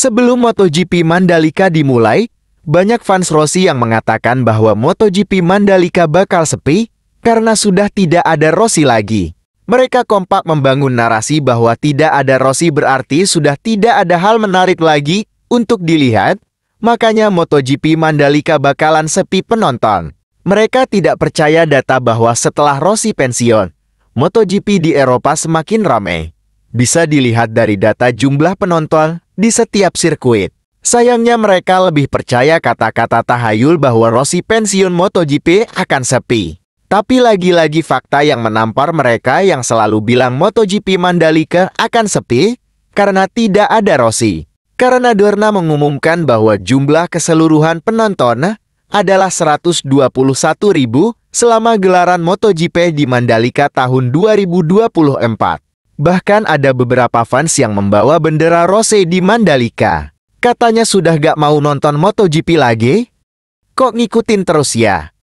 Sebelum MotoGP Mandalika dimulai, banyak fans Rossi yang mengatakan bahwa MotoGP Mandalika bakal sepi karena sudah tidak ada Rossi lagi. Mereka kompak membangun narasi bahwa tidak ada Rossi berarti sudah tidak ada hal menarik lagi untuk dilihat, makanya MotoGP Mandalika bakalan sepi penonton. Mereka tidak percaya data bahwa setelah Rossi pensiun, MotoGP di Eropa semakin ramai. Bisa dilihat dari data jumlah penonton di setiap sirkuit. Sayangnya mereka lebih percaya kata-kata tahayul bahwa Rossi pensiun MotoGP akan sepi. Tapi lagi-lagi fakta yang menampar mereka yang selalu bilang MotoGP Mandalika akan sepi karena tidak ada Rossi. Karena Dorna mengumumkan bahwa jumlah keseluruhan penonton adalah 121 ribu selama gelaran MotoGP di Mandalika tahun 2024. Bahkan ada beberapa fans yang membawa bendera Rose di Mandalika. Katanya sudah gak mau nonton MotoGP lagi? Kok ngikutin terus ya?